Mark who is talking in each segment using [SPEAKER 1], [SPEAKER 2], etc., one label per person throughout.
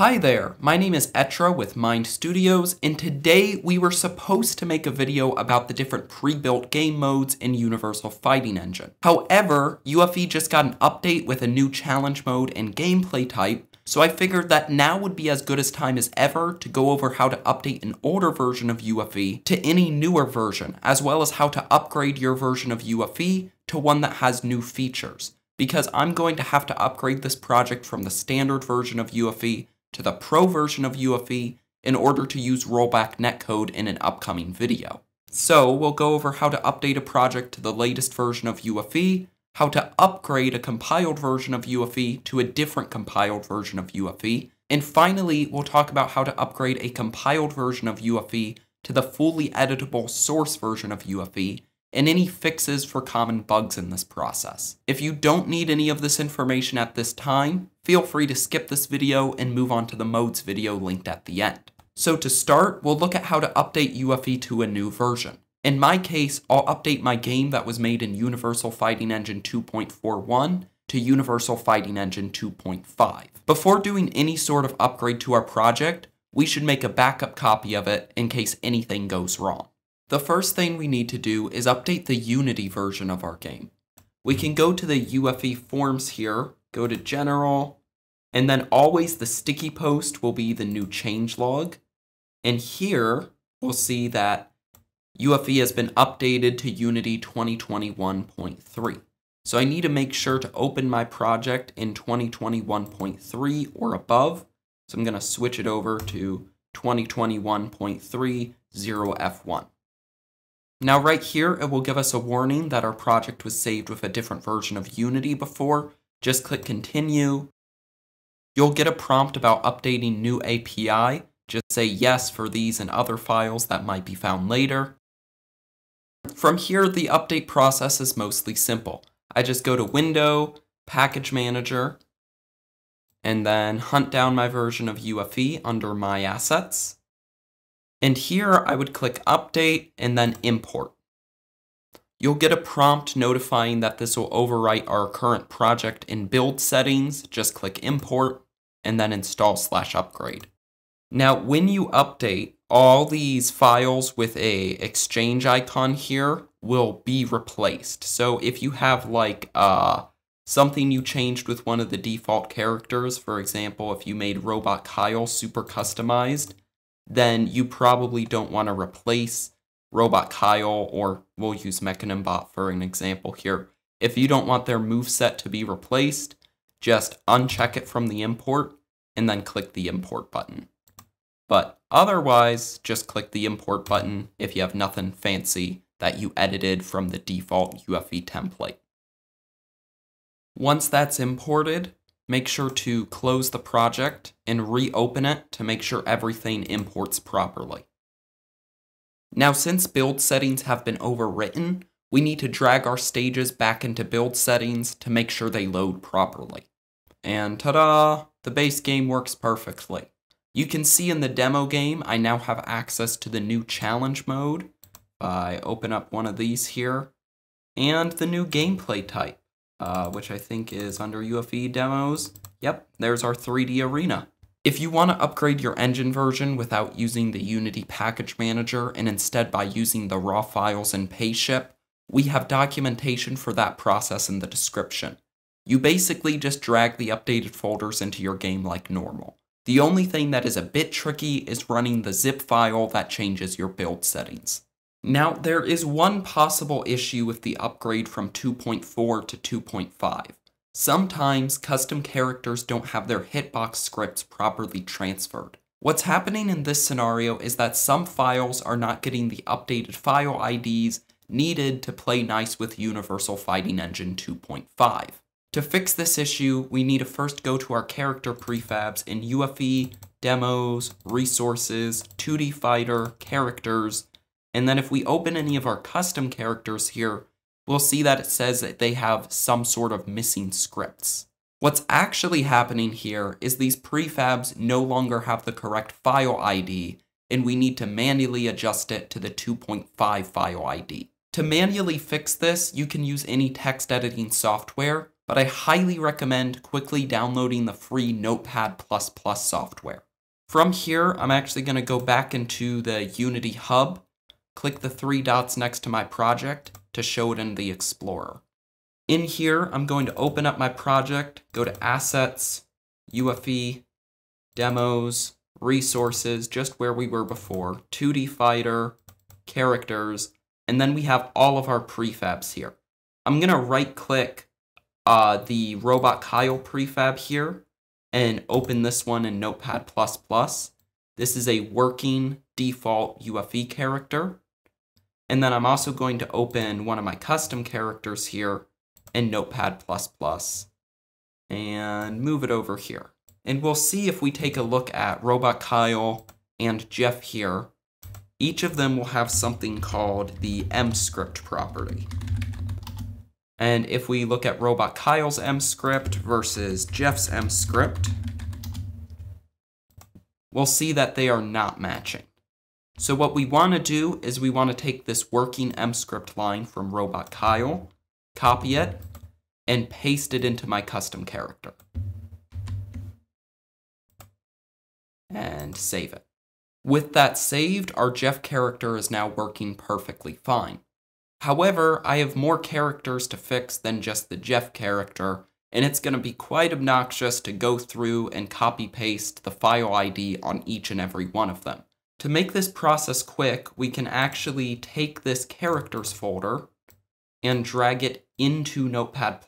[SPEAKER 1] Hi there, my name is Etra with Mind Studios, and today we were supposed to make a video about the different pre-built game modes in Universal Fighting Engine. However, UFE just got an update with a new challenge mode and gameplay type, so I figured that now would be as good as time as ever to go over how to update an older version of UFE to any newer version, as well as how to upgrade your version of UFE to one that has new features because I'm going to have to upgrade this project from the standard version of UFE to the pro version of UFE in order to use rollback netcode in an upcoming video. So we'll go over how to update a project to the latest version of UFE, how to upgrade a compiled version of UFE to a different compiled version of UFE, and finally, we'll talk about how to upgrade a compiled version of UFE to the fully editable source version of UFE and any fixes for common bugs in this process. If you don't need any of this information at this time, feel free to skip this video and move on to the modes video linked at the end. So to start, we'll look at how to update UFE to a new version. In my case, I'll update my game that was made in Universal Fighting Engine 2.41 to Universal Fighting Engine 2.5. Before doing any sort of upgrade to our project, we should make a backup copy of it in case anything goes wrong. The first thing we need to do is update the Unity version of our game. We can go to the UFE forms here, go to general, and then always the sticky post will be the new change log. And here we'll see that UFE has been updated to Unity 2021.3. So I need to make sure to open my project in 2021.3 or above. So I'm gonna switch it over to 2021.30F1. Now right here, it will give us a warning that our project was saved with a different version of Unity before. Just click continue. You'll get a prompt about updating new API. Just say yes for these and other files that might be found later. From here, the update process is mostly simple. I just go to Window, Package Manager, and then hunt down my version of UFE under My Assets. And here I would click update and then import. You'll get a prompt notifying that this will overwrite our current project in build settings. Just click import and then install slash upgrade. Now, when you update, all these files with a exchange icon here will be replaced. So if you have like uh, something you changed with one of the default characters, for example, if you made Robot Kyle super customized, then you probably don't want to replace Robot Kyle, or we'll use Mechanimbot for an example here. If you don't want their move set to be replaced, just uncheck it from the import and then click the import button. But otherwise, just click the import button if you have nothing fancy that you edited from the default UFE template. Once that's imported, make sure to close the project and reopen it to make sure everything imports properly. Now since build settings have been overwritten, we need to drag our stages back into build settings to make sure they load properly. And ta-da! The base game works perfectly. You can see in the demo game, I now have access to the new challenge mode. I open up one of these here, and the new gameplay type uh, which I think is under UFE demos. Yep, there's our 3D arena. If you want to upgrade your engine version without using the Unity Package Manager and instead by using the raw files in PayShip, we have documentation for that process in the description. You basically just drag the updated folders into your game like normal. The only thing that is a bit tricky is running the zip file that changes your build settings. Now, there is one possible issue with the upgrade from 2.4 to 2.5. Sometimes, custom characters don't have their hitbox scripts properly transferred. What's happening in this scenario is that some files are not getting the updated file IDs needed to play nice with Universal Fighting Engine 2.5. To fix this issue, we need to first go to our character prefabs in UFE, Demos, Resources, 2D Fighter, Characters, and then if we open any of our custom characters here, we'll see that it says that they have some sort of missing scripts. What's actually happening here is these prefabs no longer have the correct file ID, and we need to manually adjust it to the 2.5 file ID. To manually fix this, you can use any text editing software, but I highly recommend quickly downloading the free Notepad++ software. From here, I'm actually going to go back into the Unity Hub, click the three dots next to my project to show it in the Explorer. In here, I'm going to open up my project, go to Assets, UFE, Demos, Resources, just where we were before, 2D Fighter, Characters, and then we have all of our prefabs here. I'm going to right-click uh, the Robot Kyle prefab here and open this one in Notepad++. This is a working default UFE character. And then I'm also going to open one of my custom characters here in Notepad++ and move it over here. And we'll see if we take a look at Robot Kyle and Jeff here, each of them will have something called the mscript property. And if we look at Robot Kyle's mscript versus Jeff's mscript, we'll see that they are not matching. So what we want to do is we want to take this working M script line from robot Kyle, copy it, and paste it into my custom character. And save it. With that saved, our Jeff character is now working perfectly fine. However, I have more characters to fix than just the Jeff character, and it's going to be quite obnoxious to go through and copy paste the file ID on each and every one of them. To make this process quick, we can actually take this characters folder and drag it into Notepad++.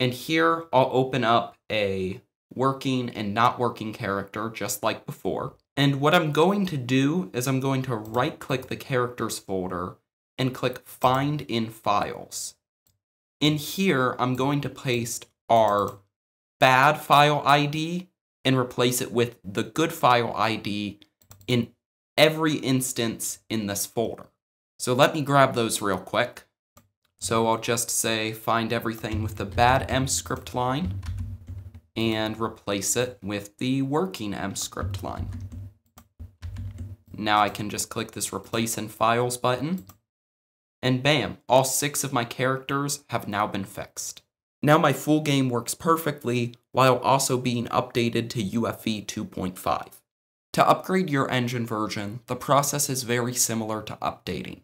[SPEAKER 1] And here I'll open up a working and not working character just like before. And what I'm going to do is I'm going to right click the characters folder and click find in files. In here, I'm going to paste our bad file ID and replace it with the good file ID in every instance in this folder. So let me grab those real quick. So I'll just say find everything with the bad M script line and replace it with the working M script line. Now I can just click this replace in files button and bam, all six of my characters have now been fixed. Now my full game works perfectly while also being updated to UFE 2.5. To upgrade your engine version, the process is very similar to updating.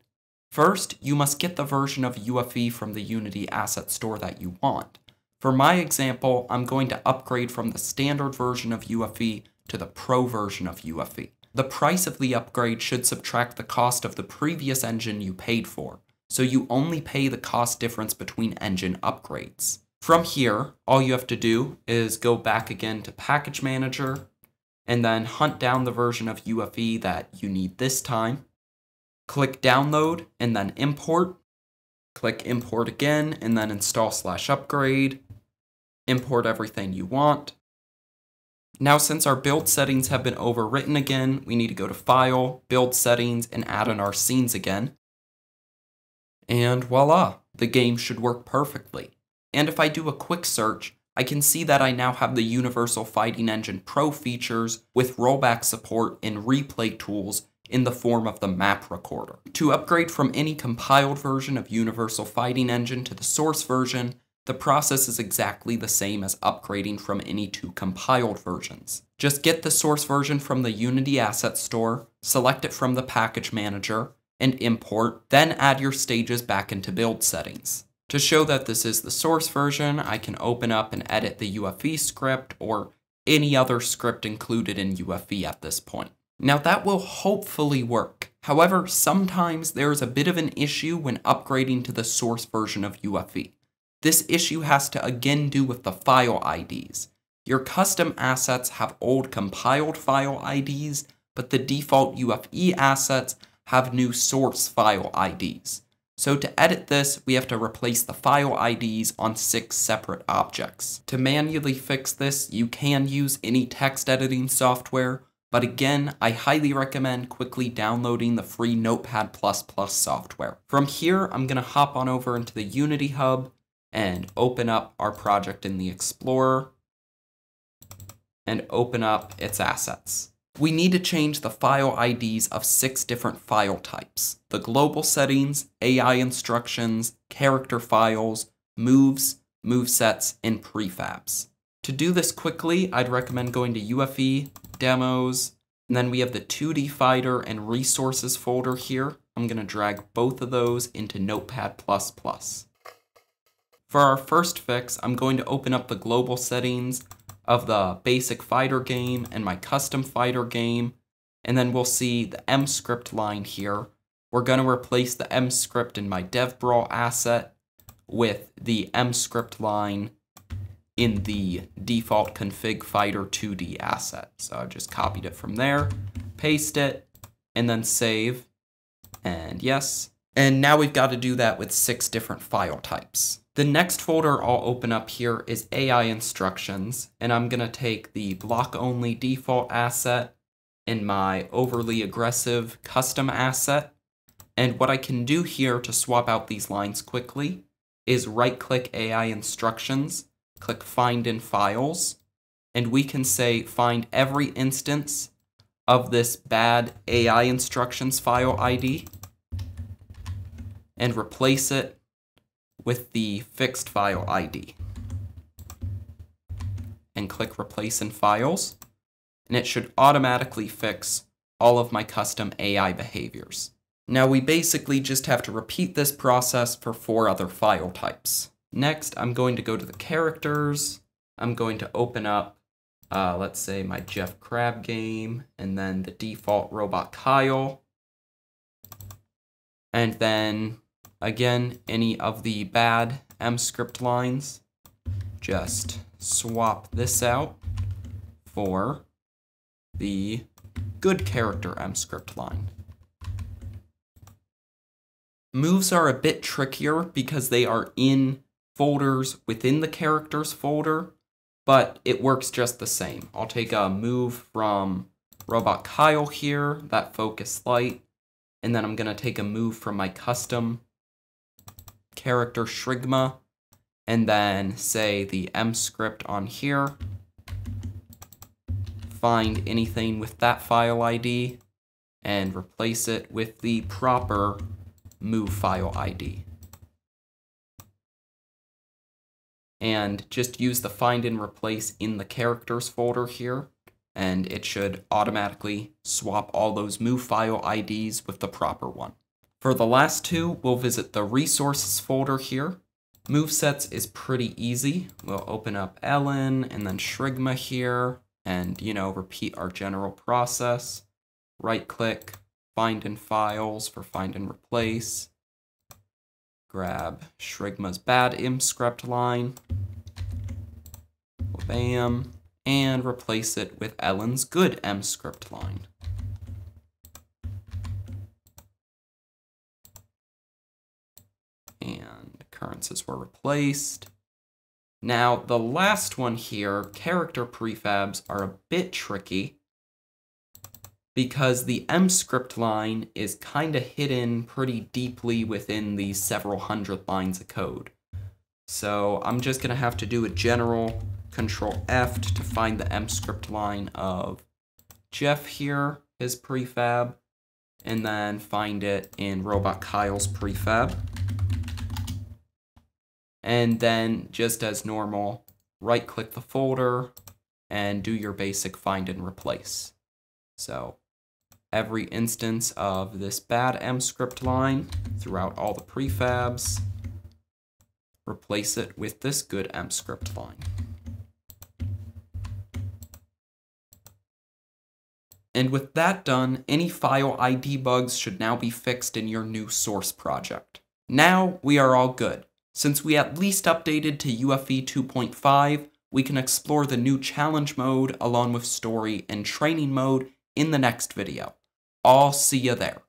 [SPEAKER 1] First, you must get the version of UFE from the Unity asset store that you want. For my example, I'm going to upgrade from the standard version of UFE to the pro version of UFE. The price of the upgrade should subtract the cost of the previous engine you paid for so you only pay the cost difference between engine upgrades. From here, all you have to do is go back again to Package Manager, and then hunt down the version of UFE that you need this time. Click Download, and then Import. Click Import again, and then Install slash Upgrade. Import everything you want. Now, since our build settings have been overwritten again, we need to go to File, Build Settings, and add in our scenes again and voila, the game should work perfectly. And if I do a quick search, I can see that I now have the Universal Fighting Engine Pro features with rollback support and replay tools in the form of the map recorder. To upgrade from any compiled version of Universal Fighting Engine to the source version, the process is exactly the same as upgrading from any two compiled versions. Just get the source version from the Unity Asset Store, select it from the Package Manager, and import, then add your stages back into build settings. To show that this is the source version, I can open up and edit the UFE script or any other script included in UFE at this point. Now that will hopefully work. However, sometimes there is a bit of an issue when upgrading to the source version of UFE. This issue has to again do with the file IDs. Your custom assets have old compiled file IDs, but the default UFE assets have new source file IDs. So to edit this, we have to replace the file IDs on six separate objects. To manually fix this, you can use any text editing software, but again, I highly recommend quickly downloading the free Notepad++ software. From here, I'm gonna hop on over into the Unity Hub and open up our project in the Explorer and open up its assets we need to change the file IDs of six different file types. The global settings, AI instructions, character files, moves, movesets, and prefabs. To do this quickly, I'd recommend going to UFE, Demos, and then we have the 2D Fighter and Resources folder here. I'm going to drag both of those into Notepad++. For our first fix, I'm going to open up the global settings, of the basic fighter game and my custom fighter game. And then we'll see the M script line here. We're going to replace the M script in my DevBrawl asset with the M script line in the default config fighter 2D asset. So I just copied it from there, paste it, and then save. And yes. And now we've got to do that with six different file types. The next folder I'll open up here is AI instructions, and I'm gonna take the block only default asset and my overly aggressive custom asset. And what I can do here to swap out these lines quickly is right click AI instructions, click find in files, and we can say find every instance of this bad AI instructions file ID and replace it with the fixed file ID. And click Replace in Files, and it should automatically fix all of my custom AI behaviors. Now we basically just have to repeat this process for four other file types. Next, I'm going to go to the characters. I'm going to open up, uh, let's say my Jeff Crab game, and then the default robot Kyle. And then Again, any of the bad MScript lines, just swap this out for the good character MScript line. Moves are a bit trickier because they are in folders within the characters folder, but it works just the same. I'll take a move from Robot Kyle here, that focus light, and then I'm going to take a move from my custom character Shrigma, and then say the M script on here. Find anything with that file ID and replace it with the proper move file ID. And just use the find and replace in the characters folder here, and it should automatically swap all those move file IDs with the proper one. For the last two, we'll visit the resources folder here. Movesets is pretty easy. We'll open up Ellen and then Shrigma here and, you know, repeat our general process. Right click, find in files for find and replace. Grab Shrigma's bad imp script line. Bam. And replace it with Ellen's good m script line. occurrences were replaced. Now, the last one here, character prefabs are a bit tricky because the M script line is kind of hidden pretty deeply within the several hundred lines of code. So I'm just going to have to do a general control F to find the M script line of Jeff here, his prefab, and then find it in Robot Kyle's prefab. And then just as normal, right click the folder and do your basic find and replace. So every instance of this bad M script line throughout all the prefabs, replace it with this good M script line. And with that done, any file ID bugs should now be fixed in your new source project. Now we are all good. Since we at least updated to UFE 2.5, we can explore the new challenge mode along with story and training mode in the next video. I'll see you there.